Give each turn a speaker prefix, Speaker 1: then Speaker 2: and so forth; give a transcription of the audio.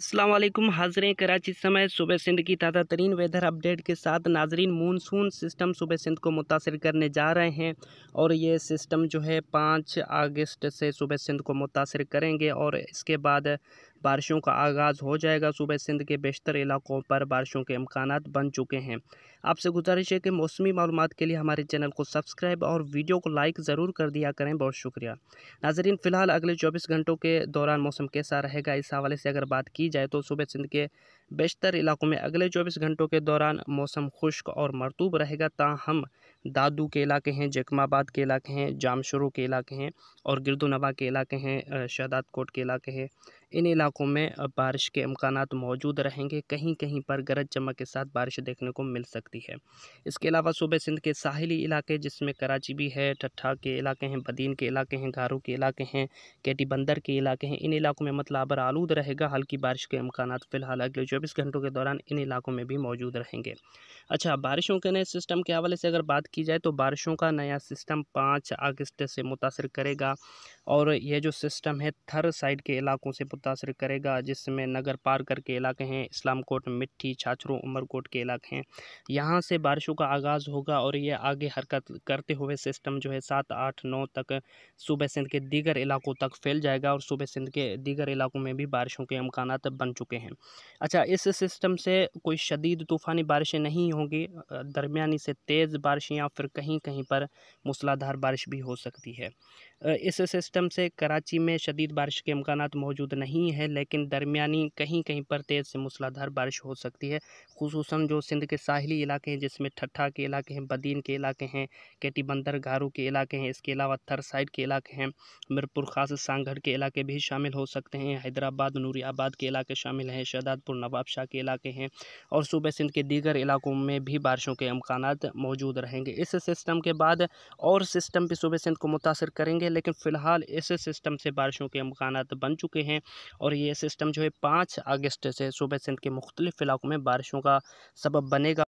Speaker 1: असलम हाजरें कराची समय सुबह सिंध की ताज़ा तरीन वेदर अपडेट के साथ नाजरीन मानसून सिस्टम सुबह सिंध को मुतासर करने जा रहे हैं और ये सिस्टम जो है पाँच अगस्त से सुबह सिंध को मुतासर करेंगे और इसके बाद बारिशों का आगाज़ हो जाएगा सुबह सिंध के बेशतर इलाकों पर बारिशों के इम्कान बन चुके हैं आपसे गुजारिश है कि मौसमी मालूम के लिए हमारे चैनल को सब्सक्राइब और वीडियो को लाइक ज़रूर कर दिया करें बहुत शुक्रिया नाजरीन फ़िलहाल अगले चौबीस घंटों के दौरान मौसम कैसा रहेगा इस हवाले से अगर बात की जाए तो सुबह सिंध के बेशतर इलाकों में अगले 24 घंटों के दौरान मौसम खुश्क और मरतूब रहेगा ताहम दादू के इलाके हैं जकमाबाद के इलाके हैं जामशरू के इलाके हैं और गिरदोनवा के इलाके हैं शहदाद कोट के इलाके हैं इन इलाकों में बारिश के इम्कान मौजूद रहेंगे कहीं कहीं पर गरज चमक के साथ बारिश देखने को मिल सकती है इसके अलावा सूबे सिंध के साहली इलाके जिसमें कराची भी है ठट्ठा के इलाके हैं बदीन के इलाके हैं गारू के इलाके हैं केटी बंदर के इलाके हैं इन इलाकों में मतलब आलूद रहेगा हल्की बारिश के इम्कान फ़िलहाल अगले जो चौबीस घंटों के दौरान इन इलाकों में भी मौजूद रहेंगे अच्छा बारिशों के नए सिस्टम के हवाले से अगर बात की जाए तो बारिशों का नया सिस्टम पाँच अगस्त से मुतासर करेगा और यह जो सिस्टम है थर साइड के इलाकों से मुतासर करेगा जिसमें नगर पार्कर के इलाके हैं इस्लाम कोट मिट्टी छाछरों उमरकोट के इलाके हैं यहाँ से बारिशों का आगाज़ होगा और यह आगे हरकत करते हुए सिस्टम जो है सात आठ नौ तक सूबे सिंध के दीगर इलाकों तक फैल जाएगा और सूबे सिंध के दीगर इलाकों में भी बारिशों के अमकान बन चुके हैं अच्छा इस सिस्टम से कोई शदीद तूफ़ानी बारिशें नहीं होंगी दरमिया से तेज़ बारिश या फिर कहीं कहीं पर मूसलाधार बारिश भी हो सकती है इस सिस्टम से कराची में शदीद बारिश के इम्कान मौजूद नहीं है लेकिन दरमियानी कहीं कहीं पर तेज़ से मूसलाधार बारिश हो सकती है खसूस जो सिंध के साहली इलाके हैं जिसमें ठट्ठा के इलाके हैं बदीन के इलाके हैं केटी बंदर गारू के इलाके हैं इसके अलावा थर साइड के इलाके हैं मीरपुर खास सांगढ़ के इलाके भी शामिल हो सकते हैं हैदराबाद नूरियाबाद के इलाके शामिल हैं शहदादपुर नवाबशाह के इलाके हैं और सूबे सिंध के दीगर इलाकों में भी बारिशों के इम्कान मौजूद रहेंगे इस सिस्टम के बाद और सिस्टम भी सूबे सिंध को मुतासर करेंगे लेकिन फ़िलहाल इस सिस्टम से बारिशों के अमकान बन चुके हैं और ये सिस्टम जो है पाँच अगस्त से सूबे सिंध के मुख्तलिफ़ इलाकों में बारिशों का सबब बनेगा